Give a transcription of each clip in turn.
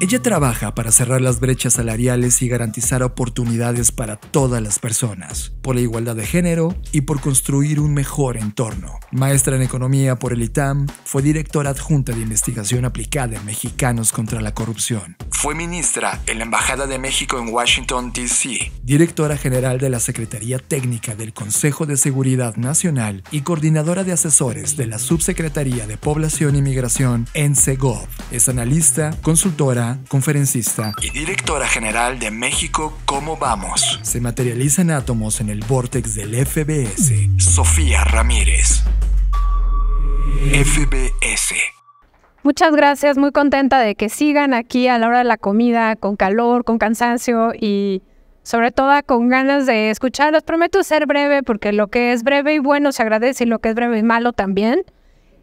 Ella trabaja para cerrar las brechas salariales y garantizar oportunidades para todas las personas, por la igualdad de género y por construir un mejor entorno. Maestra en Economía por el ITAM, fue directora adjunta de investigación aplicada en Mexicanos contra la Corrupción. Fue ministra en la Embajada de México en Washington, D.C. Directora general de la Secretaría Técnica del Consejo de Seguridad Nacional y coordinadora de asesores de la Subsecretaría de Población y Migración en CEGOV. Es analista, consultora conferencista y directora general de México Cómo Vamos, se materializan átomos en el vortex del FBS. Sofía Ramírez. FBS. Muchas gracias, muy contenta de que sigan aquí a la hora de la comida, con calor, con cansancio y sobre todo con ganas de escuchar. Les Prometo ser breve porque lo que es breve y bueno se agradece y lo que es breve y malo también.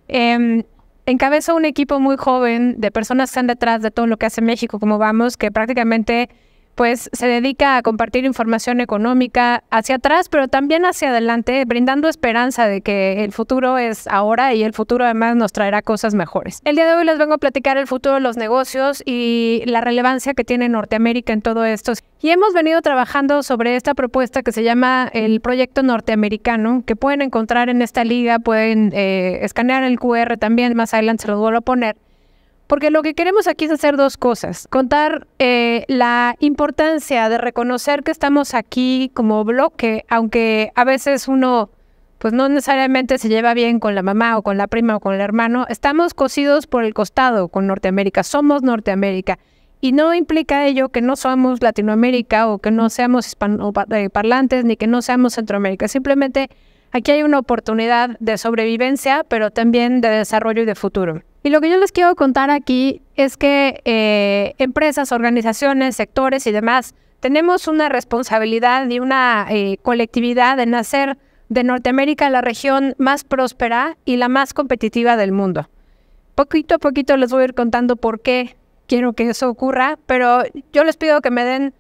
Em, Encabezó un equipo muy joven de personas que están detrás de todo lo que hace México, como vamos, que prácticamente pues se dedica a compartir información económica hacia atrás, pero también hacia adelante, brindando esperanza de que el futuro es ahora y el futuro además nos traerá cosas mejores. El día de hoy les vengo a platicar el futuro de los negocios y la relevancia que tiene Norteamérica en todo esto. Y hemos venido trabajando sobre esta propuesta que se llama el Proyecto Norteamericano, que pueden encontrar en esta liga, pueden eh, escanear el QR también, más adelante se lo vuelvo a poner porque lo que queremos aquí es hacer dos cosas. Contar eh, la importancia de reconocer que estamos aquí como bloque, aunque a veces uno pues no necesariamente se lleva bien con la mamá o con la prima o con el hermano. Estamos cosidos por el costado con Norteamérica, somos Norteamérica. Y no implica ello que no somos Latinoamérica o que no seamos hispanoparlantes eh, ni que no seamos Centroamérica. Simplemente aquí hay una oportunidad de sobrevivencia, pero también de desarrollo y de futuro. Y lo que yo les quiero contar aquí es que eh, empresas, organizaciones, sectores y demás tenemos una responsabilidad y una eh, colectividad en hacer de Norteamérica la región más próspera y la más competitiva del mundo. Poquito a poquito les voy a ir contando por qué quiero que eso ocurra, pero yo les pido que me den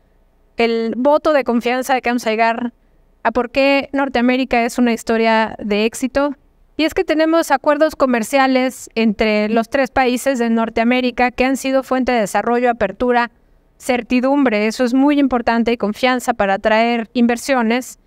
el voto de confianza de que vamos a llegar a por qué Norteamérica es una historia de éxito y es que tenemos acuerdos comerciales entre los tres países de Norteamérica que han sido fuente de desarrollo, apertura, certidumbre, eso es muy importante, y confianza para atraer inversiones.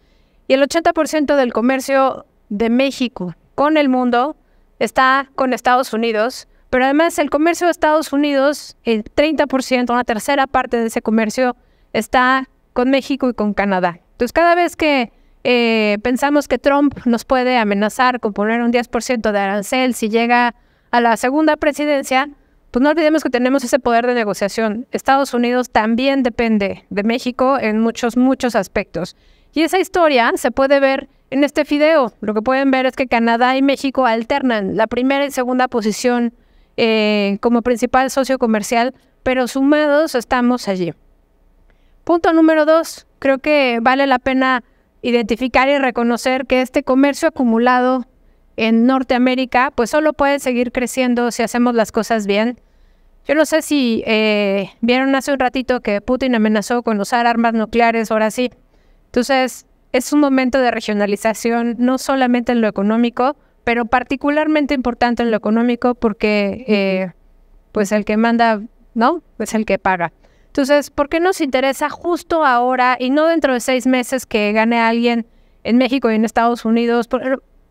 Y el 80% del comercio de México con el mundo está con Estados Unidos, pero además el comercio de Estados Unidos, el 30%, una tercera parte de ese comercio está con México y con Canadá. Entonces cada vez que eh, pensamos que Trump nos puede amenazar con poner un 10% de arancel si llega a la segunda presidencia, pues no olvidemos que tenemos ese poder de negociación. Estados Unidos también depende de México en muchos, muchos aspectos. Y esa historia se puede ver en este fideo. Lo que pueden ver es que Canadá y México alternan la primera y segunda posición eh, como principal socio comercial, pero sumados estamos allí. Punto número dos, creo que vale la pena identificar y reconocer que este comercio acumulado en Norteamérica, pues solo puede seguir creciendo si hacemos las cosas bien. Yo no sé si eh, vieron hace un ratito que Putin amenazó con usar armas nucleares, ahora sí. Entonces, es un momento de regionalización, no solamente en lo económico, pero particularmente importante en lo económico porque, eh, pues, el que manda, ¿no? Es el que paga. Entonces, ¿por qué nos interesa justo ahora y no dentro de seis meses que gane alguien en México y en Estados Unidos?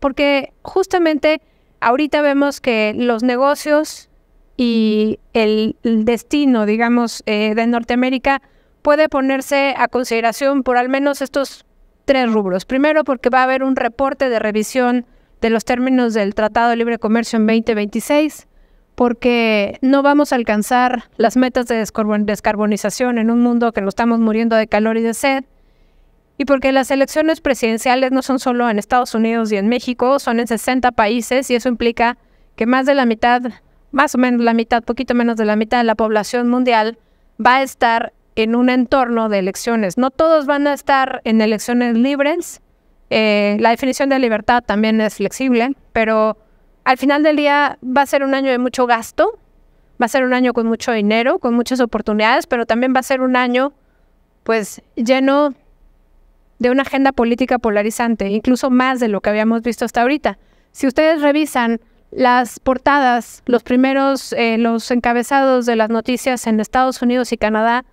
Porque justamente ahorita vemos que los negocios y el destino, digamos, eh, de Norteamérica puede ponerse a consideración por al menos estos tres rubros. Primero, porque va a haber un reporte de revisión de los términos del Tratado de Libre Comercio en 2026 porque no vamos a alcanzar las metas de descarbonización en un mundo que nos estamos muriendo de calor y de sed, y porque las elecciones presidenciales no son solo en Estados Unidos y en México, son en 60 países y eso implica que más de la mitad, más o menos la mitad, poquito menos de la mitad de la población mundial va a estar en un entorno de elecciones. No todos van a estar en elecciones libres. Eh, la definición de libertad también es flexible, pero al final del día va a ser un año de mucho gasto, va a ser un año con mucho dinero, con muchas oportunidades, pero también va a ser un año pues lleno de una agenda política polarizante, incluso más de lo que habíamos visto hasta ahorita. Si ustedes revisan las portadas, los primeros, eh, los encabezados de las noticias en Estados Unidos y Canadá,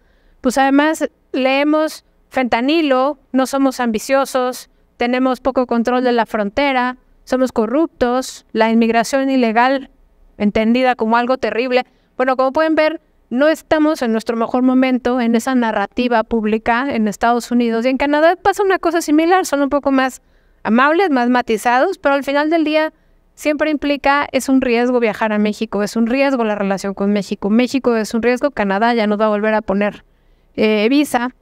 pues además leemos fentanilo, no somos ambiciosos, tenemos poco control de la frontera, somos corruptos, la inmigración ilegal, entendida como algo terrible. Bueno, como pueden ver, no estamos en nuestro mejor momento en esa narrativa pública en Estados Unidos y en Canadá pasa una cosa similar, son un poco más amables, más matizados, pero al final del día siempre implica es un riesgo viajar a México, es un riesgo la relación con México, México es un riesgo, Canadá ya nos va a volver a poner eh, visa,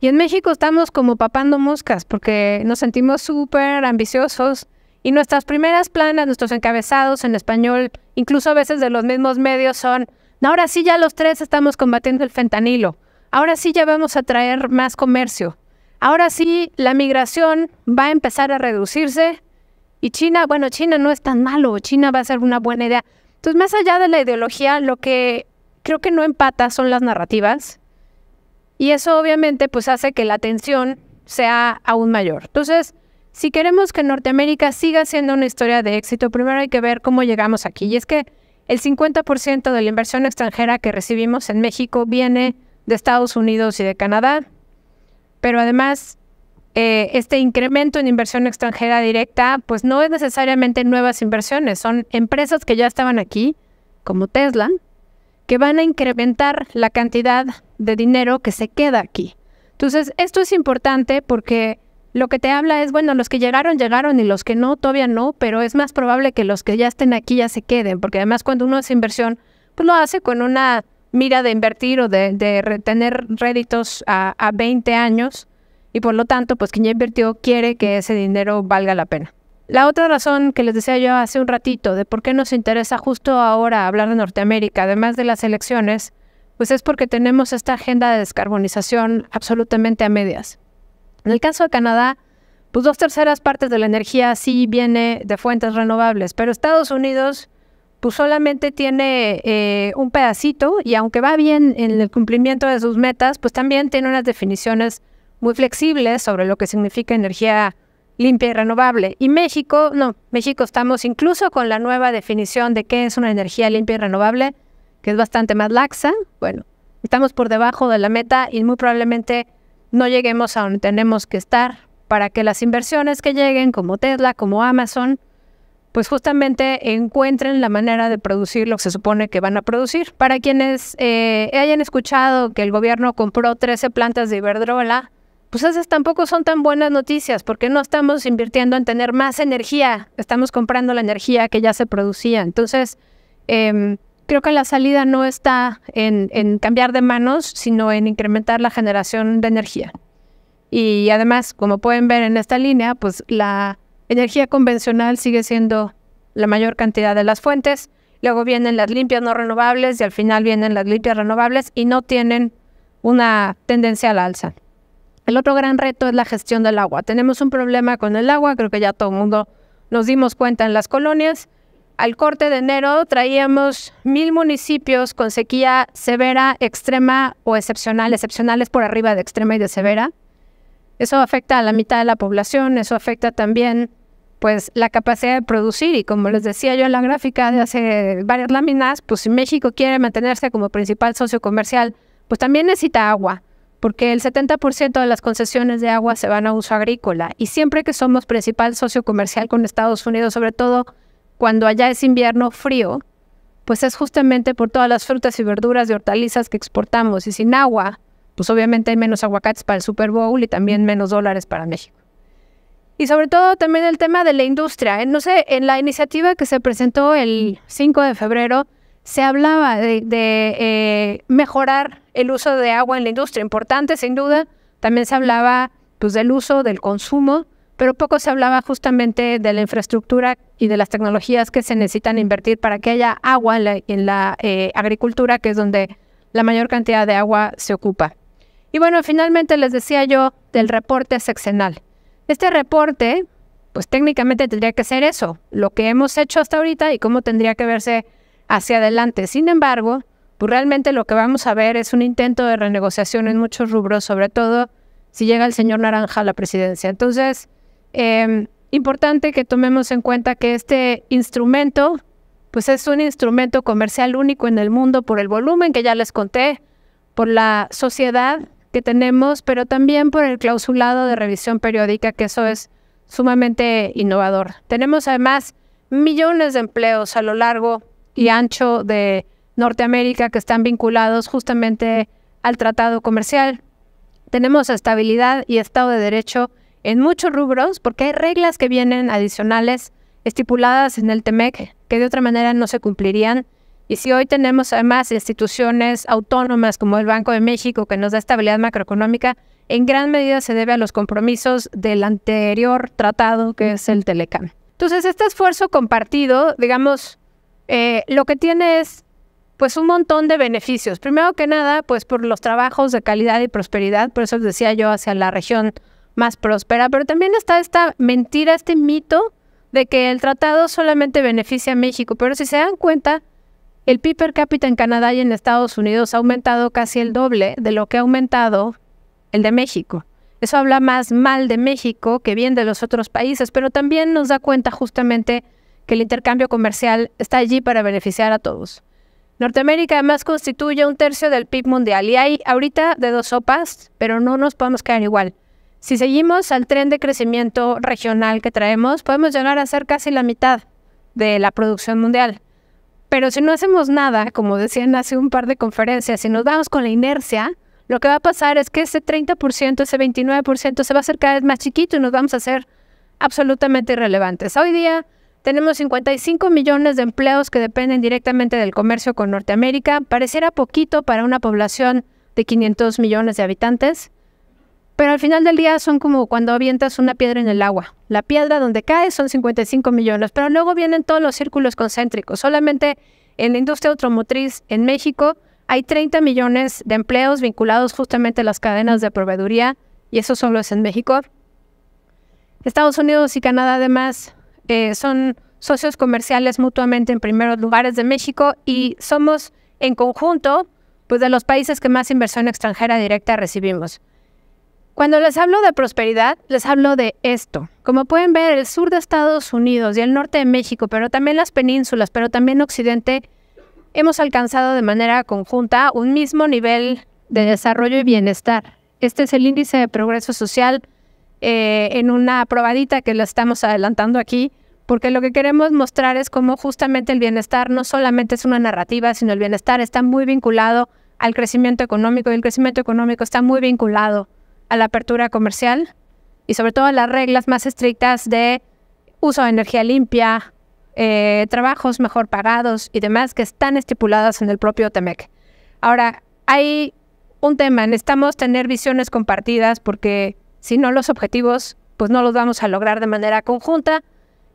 y en México estamos como papando moscas porque nos sentimos súper ambiciosos y nuestras primeras planas, nuestros encabezados en español, incluso a veces de los mismos medios son, ahora sí ya los tres estamos combatiendo el fentanilo, ahora sí ya vamos a traer más comercio, ahora sí la migración va a empezar a reducirse y China, bueno, China no es tan malo, China va a ser una buena idea. Entonces, más allá de la ideología, lo que creo que no empata son las narrativas y eso obviamente pues hace que la tensión sea aún mayor. Entonces, si queremos que Norteamérica siga siendo una historia de éxito, primero hay que ver cómo llegamos aquí. Y es que el 50% de la inversión extranjera que recibimos en México viene de Estados Unidos y de Canadá, pero además eh, este incremento en inversión extranjera directa, pues no es necesariamente nuevas inversiones, son empresas que ya estaban aquí, como Tesla, que van a incrementar la cantidad de dinero que se queda aquí. Entonces, esto es importante porque lo que te habla es, bueno, los que llegaron, llegaron y los que no, todavía no, pero es más probable que los que ya estén aquí ya se queden, porque además cuando uno hace inversión, pues lo hace con una mira de invertir o de, de retener réditos a, a 20 años y por lo tanto, pues quien ya invirtió quiere que ese dinero valga la pena. La otra razón que les decía yo hace un ratito de por qué nos interesa justo ahora hablar de Norteamérica, además de las elecciones, pues es porque tenemos esta agenda de descarbonización absolutamente a medias. En el caso de Canadá, pues dos terceras partes de la energía sí viene de fuentes renovables, pero Estados Unidos pues solamente tiene eh, un pedacito y aunque va bien en el cumplimiento de sus metas, pues también tiene unas definiciones muy flexibles sobre lo que significa energía limpia y renovable. Y México, no, México estamos incluso con la nueva definición de qué es una energía limpia y renovable, que es bastante más laxa, bueno, estamos por debajo de la meta y muy probablemente no lleguemos a donde tenemos que estar para que las inversiones que lleguen, como Tesla, como Amazon, pues justamente encuentren la manera de producir lo que se supone que van a producir. Para quienes eh, hayan escuchado que el gobierno compró 13 plantas de Iberdrola, pues esas tampoco son tan buenas noticias porque no estamos invirtiendo en tener más energía, estamos comprando la energía que ya se producía. Entonces, eh, creo que la salida no está en, cambiar de manos, sino en incrementar la generación de energía. Y además, como pueden ver en esta línea, pues la energía convencional sigue siendo la mayor cantidad de las fuentes. Luego vienen las limpias no renovables y al final vienen las limpias renovables y no tienen una tendencia al alza. El otro gran reto es la gestión del agua. Tenemos un problema con el agua, creo que ya todo el mundo nos dimos cuenta en las colonias al corte de enero traíamos mil municipios con sequía severa, extrema o excepcional. Excepcional es por arriba de extrema y de severa. Eso afecta a la mitad de la población, eso afecta también pues la capacidad de producir y como les decía yo en la gráfica de hace varias láminas, pues si México quiere mantenerse como principal socio comercial, pues también necesita agua, porque el 70% de las concesiones de agua se van a uso agrícola y siempre que somos principal socio comercial con Estados Unidos, sobre todo cuando allá es invierno frío, pues es justamente por todas las frutas y verduras y hortalizas que exportamos. Y sin agua, pues obviamente hay menos aguacates para el Super Bowl y también menos dólares para México. Y sobre todo también el tema de la industria. ¿eh? No sé, en la iniciativa que se presentó el 5 de febrero, se hablaba de, eh, mejorar el uso de agua en la industria. Importante, sin duda. También se hablaba pues, del uso, del consumo pero poco se hablaba justamente de la infraestructura y de las tecnologías que se necesitan invertir para que haya agua en la, eh, agricultura, que es donde la mayor cantidad de agua se ocupa. Y bueno, finalmente les decía yo del reporte sexenal. Este reporte, pues técnicamente tendría que ser eso, lo que hemos hecho hasta ahorita y cómo tendría que verse hacia adelante. Sin embargo, pues realmente lo que vamos a ver es un intento de renegociación en muchos rubros, sobre todo si llega el señor Naranja a la presidencia. Entonces, es em, importante que tomemos en cuenta que este instrumento, pues es un instrumento comercial único en el mundo por el volumen que ya les conté, por la sociedad que tenemos, pero también por el clausulado de revisión periódica, que eso es sumamente innovador. Tenemos además millones de empleos a lo largo y ancho de Norteamérica que están vinculados justamente al tratado comercial. Tenemos estabilidad y Estado de Derecho en muchos rubros, porque hay reglas que vienen adicionales estipuladas en el TEMEC que de otra manera no se cumplirían. Y si hoy tenemos además instituciones autónomas como el Banco de México que nos da estabilidad macroeconómica, en gran medida se debe a los compromisos del anterior tratado que es el Telecam. Entonces, este esfuerzo compartido, digamos, eh, lo que tiene es pues un montón de beneficios. Primero que nada, pues por los trabajos de calidad y prosperidad, por eso les decía yo hacia la región más próspera, pero también está esta mentira, este mito de que el tratado solamente beneficia a México, pero si se dan cuenta, el PIB per cápita en Canadá y en Estados Unidos ha aumentado casi el doble de lo que ha aumentado el de México. Eso habla más mal de México que bien de los otros países, pero también nos da cuenta justamente que el intercambio comercial está allí para beneficiar a todos. Norteamérica además constituye un tercio del PIB mundial y hay ahorita de dos sopas, pero no nos podemos quedar igual. Si seguimos al tren de crecimiento regional que traemos, podemos llegar a ser casi la mitad de la producción mundial. Pero si no hacemos nada, como decían hace un par de conferencias, si nos damos con la inercia, lo que va a pasar es que ese 30%, ese 29% se va a hacer cada vez más chiquito y nos vamos a hacer absolutamente irrelevantes. Hoy día tenemos 55 millones de empleos que dependen directamente del comercio con Norteamérica. Pareciera poquito para una población de 500 millones de habitantes, pero al final del día son como cuando avientas una piedra en el agua. La piedra donde cae son 55 millones, pero luego vienen todos los círculos concéntricos. Solamente en la industria automotriz en México hay 30 millones de empleos vinculados justamente a las cadenas de proveeduría y eso solo es en México. Estados Unidos y Canadá además eh, son socios comerciales mutuamente en primeros lugares de México y somos en conjunto pues de los países que más inversión extranjera directa recibimos. Cuando les hablo de prosperidad, les hablo de esto. Como pueden ver, el sur de Estados Unidos y el norte de México, pero también las penínsulas, pero también Occidente, hemos alcanzado de manera conjunta un mismo nivel de desarrollo y bienestar. Este es el índice de progreso social eh, en una probadita que lo estamos adelantando aquí, porque lo que queremos mostrar es cómo justamente el bienestar no solamente es una narrativa, sino el bienestar está muy vinculado al crecimiento económico y el crecimiento económico está muy vinculado a la apertura comercial y sobre todo las reglas más estrictas de uso de energía limpia, eh, trabajos mejor pagados y demás que están estipuladas en el propio TEMEC. Ahora, hay un tema, necesitamos tener visiones compartidas porque si no los objetivos, pues no los vamos a lograr de manera conjunta.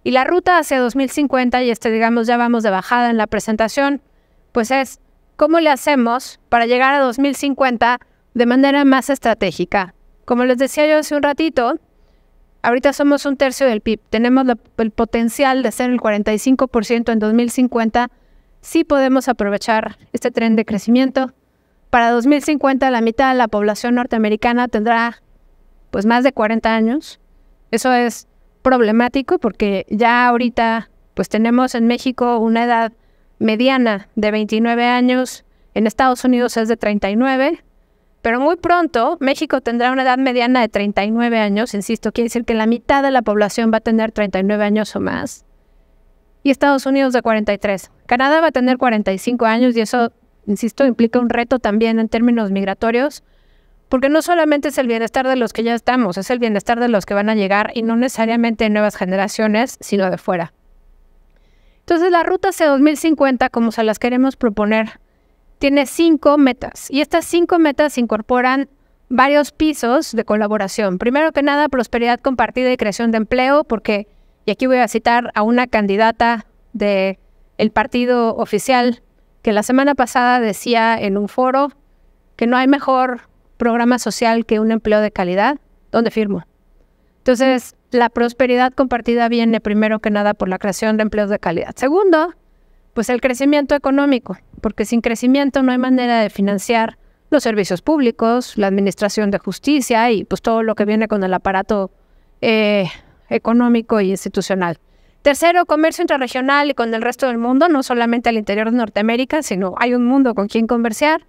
Y la ruta hacia 2050, y este digamos ya vamos de bajada en la presentación, pues es cómo le hacemos para llegar a 2050 de manera más estratégica, como les decía yo hace un ratito, ahorita somos un tercio del PIB. Tenemos el potencial de ser el 45% en 2050 si podemos aprovechar este tren de crecimiento. Para 2050 la mitad de la población norteamericana tendrá pues más de 40 años. Eso es problemático porque ya ahorita pues tenemos en México una edad mediana de 29 años, en Estados Unidos es de 39 pero muy pronto México tendrá una edad mediana de 39 años, insisto, quiere decir que la mitad de la población va a tener 39 años o más. Y Estados Unidos de 43. Canadá va a tener 45 años y eso, insisto, implica un reto también en términos migratorios, porque no solamente es el bienestar de los que ya estamos, es el bienestar de los que van a llegar y no necesariamente de nuevas generaciones, sino de fuera. Entonces, la ruta hacia 2050, como se las queremos proponer tiene cinco metas y estas cinco metas incorporan varios pisos de colaboración. Primero que nada, prosperidad compartida y creación de empleo, porque, y aquí voy a citar a una candidata del el partido oficial que la semana pasada decía en un foro que no hay mejor programa social que un empleo de calidad. ¿Dónde firmo? Entonces, la prosperidad compartida viene primero que nada por la creación de empleos de calidad. Segundo, pues el crecimiento económico, porque sin crecimiento no hay manera de financiar los servicios públicos, la administración de justicia y pues todo lo que viene con el aparato eh, económico y e institucional. Tercero, comercio intrarregional y con el resto del mundo, no solamente al interior de Norteamérica, sino hay un mundo con quien comerciar.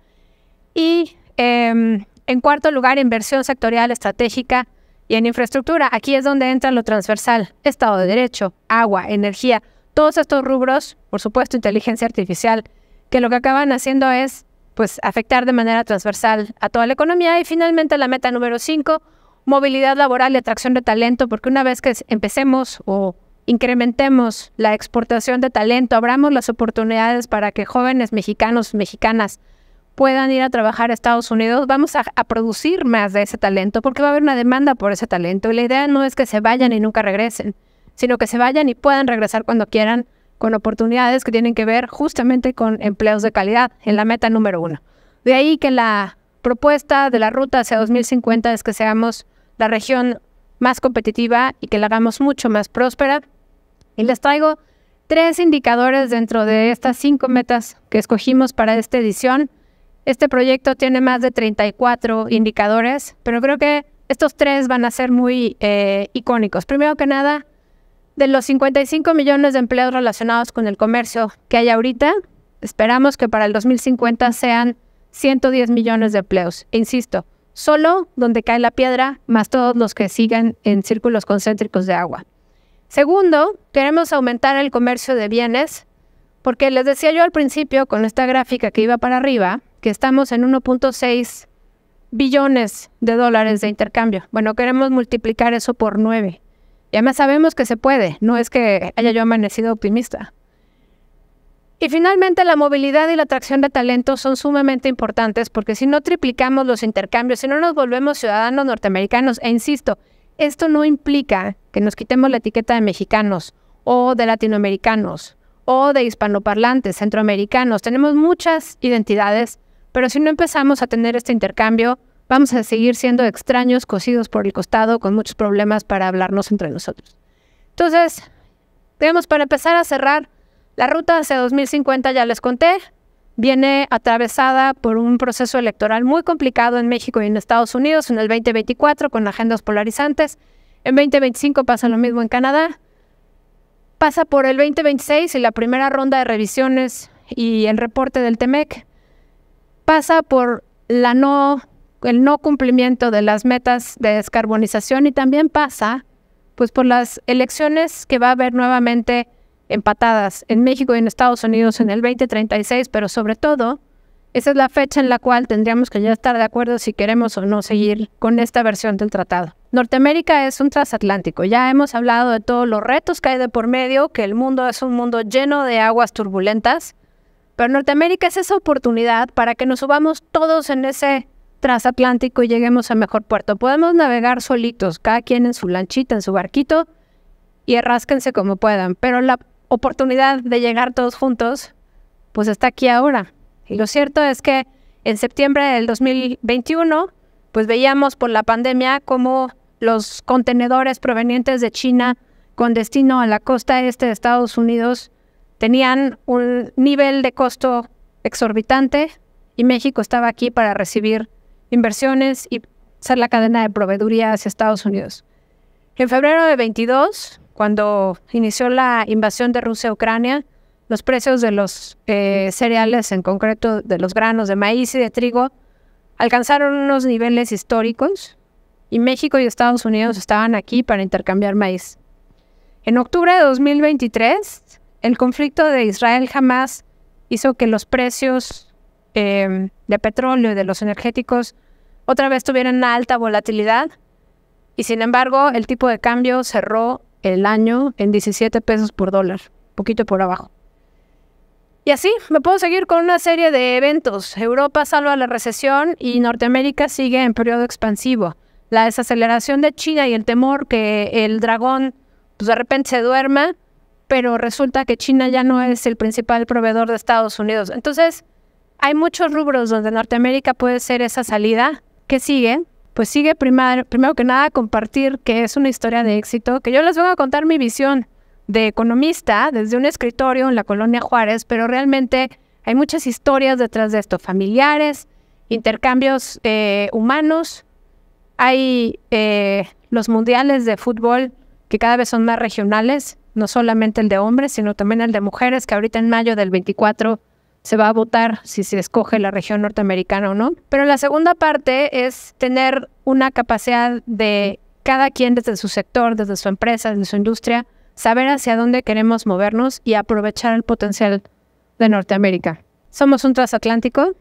Y em, en cuarto lugar, inversión sectorial estratégica y en infraestructura. Aquí es donde entra lo transversal, Estado de Derecho, agua, energía, todos estos rubros, por supuesto, inteligencia artificial, que lo que acaban haciendo es pues afectar de manera transversal a toda la economía y finalmente la meta número 5, movilidad laboral y atracción de talento, porque una vez que empecemos o incrementemos la exportación de talento, abramos las oportunidades para que jóvenes mexicanos, mexicanas puedan ir a trabajar a Estados Unidos, vamos a, a producir más de ese talento porque va a haber una demanda por ese talento y la idea no es que se vayan y nunca regresen sino que se vayan y puedan regresar cuando quieran con oportunidades que tienen que ver justamente con empleos de calidad en la meta número uno. De ahí que la propuesta de la ruta hacia 2050 es que seamos la región más competitiva y que la hagamos mucho más próspera. Y les traigo tres indicadores dentro de estas cinco metas que escogimos para esta edición. Este proyecto tiene más de 34 indicadores, pero creo que estos tres van a ser muy eh, icónicos. Primero que nada, de los 55 millones de empleos relacionados con el comercio que hay ahorita, esperamos que para el 2050 sean 110 millones de empleos. insisto, solo donde cae la piedra, más todos los que sigan en círculos concéntricos de agua. Segundo, queremos aumentar el comercio de bienes, porque les decía yo al principio con esta gráfica que iba para arriba, que estamos en 1.6 billones de dólares de intercambio. Bueno, queremos multiplicar eso por 9. Y además sabemos que se puede, no es que haya yo amanecido optimista. Y finalmente, la movilidad y la atracción de talentos son sumamente importantes porque si no triplicamos los intercambios, si no nos volvemos ciudadanos norteamericanos, e insisto, esto no implica que nos quitemos la etiqueta de mexicanos o de latinoamericanos o de hispanoparlantes, centroamericanos. Tenemos muchas identidades, pero si no empezamos a tener este intercambio, vamos a seguir siendo extraños, cosidos por el costado, con muchos problemas para hablarnos entre nosotros. Entonces, digamos, para empezar a cerrar la ruta hacia 2050, ya les conté, viene atravesada por un proceso electoral muy complicado en México y en Estados Unidos en el 2024 con agendas polarizantes. En 2025 pasa lo mismo en Canadá. Pasa por el 2026 y la primera ronda de revisiones y el reporte del TEMEC. Pasa por la no el no cumplimiento de las metas de descarbonización y también pasa pues por las elecciones que va a haber nuevamente empatadas en México y en Estados Unidos en el 2036, pero sobre todo esa es la fecha en la cual tendríamos que ya estar de acuerdo si queremos o no seguir con esta versión del tratado. Norteamérica es un transatlántico. Ya hemos hablado de todos los retos que hay de por medio, que el mundo es un mundo lleno de aguas turbulentas, pero Norteamérica es esa oportunidad para que nos subamos todos en ese transatlántico y lleguemos a mejor puerto. Podemos navegar solitos, cada quien en su lanchita, en su barquito, y arrásquense como puedan. Pero la oportunidad de llegar todos juntos, pues está aquí ahora. Y lo cierto es que en septiembre del 2021, pues veíamos por la pandemia cómo los contenedores provenientes de China con destino a la costa este de Estados Unidos tenían un nivel de costo exorbitante y México estaba aquí para recibir inversiones y ser la cadena de proveeduría hacia Estados Unidos. En febrero de 22, cuando inició la invasión de Rusia a Ucrania, los precios de los eh, cereales, en concreto de los granos de maíz y de trigo, alcanzaron unos niveles históricos y México y Estados Unidos estaban aquí para intercambiar maíz. En octubre de 2023, el conflicto de israel jamás hizo que los precios Em, de petróleo y de los energéticos otra vez tuvieron una alta volatilidad y sin embargo el tipo de cambio cerró el año en 17 pesos por dólar, poquito por abajo. Y así me puedo seguir con una serie de eventos. Europa salva la recesión y Norteamérica sigue en periodo expansivo. La desaceleración de China y el temor que el dragón pues, de repente se duerma, pero resulta que China ya no es el principal proveedor de Estados Unidos. Entonces, hay muchos rubros donde Norteamérica puede ser esa salida. ¿Qué sigue? Pues sigue primero que nada compartir que es una historia de éxito, que yo les voy a contar mi visión de economista desde un escritorio en la colonia Juárez, pero realmente hay muchas historias detrás de esto, familiares, intercambios humanos, hay eh, los mundiales de fútbol que cada vez son más regionales, no solamente el de hombres, sino también el de mujeres, que ahorita en mayo del 24 se va a votar si se escoge la región norteamericana o no. Pero la segunda parte es tener una capacidad de cada quien desde su sector, desde su empresa, desde su industria, saber hacia dónde queremos movernos y aprovechar el potencial de Norteamérica. Somos un transatlántico.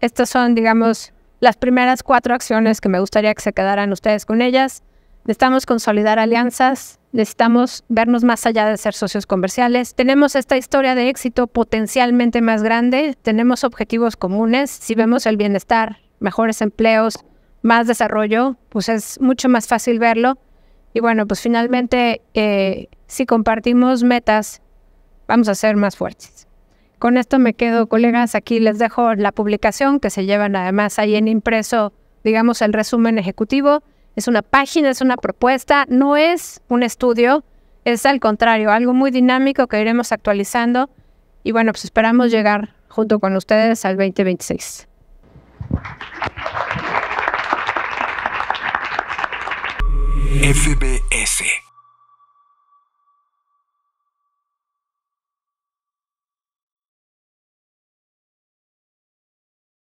Estas son, digamos, las primeras cuatro acciones que me gustaría que se quedaran ustedes con ellas. Necesitamos consolidar alianzas, necesitamos vernos más allá de ser socios comerciales. Tenemos esta historia de éxito potencialmente más grande, tenemos objetivos comunes, si vemos el bienestar, mejores empleos, más desarrollo, pues es mucho más fácil verlo. Y bueno, pues finalmente, eh, si compartimos metas, vamos a ser más fuertes. Con esto me quedo, colegas. Aquí les dejo la publicación que se llevan además ahí en impreso, digamos, el resumen ejecutivo es una página, es una propuesta, no es un estudio, es al contrario, algo muy dinámico que iremos actualizando y bueno, pues esperamos llegar junto con ustedes al 2026. FBS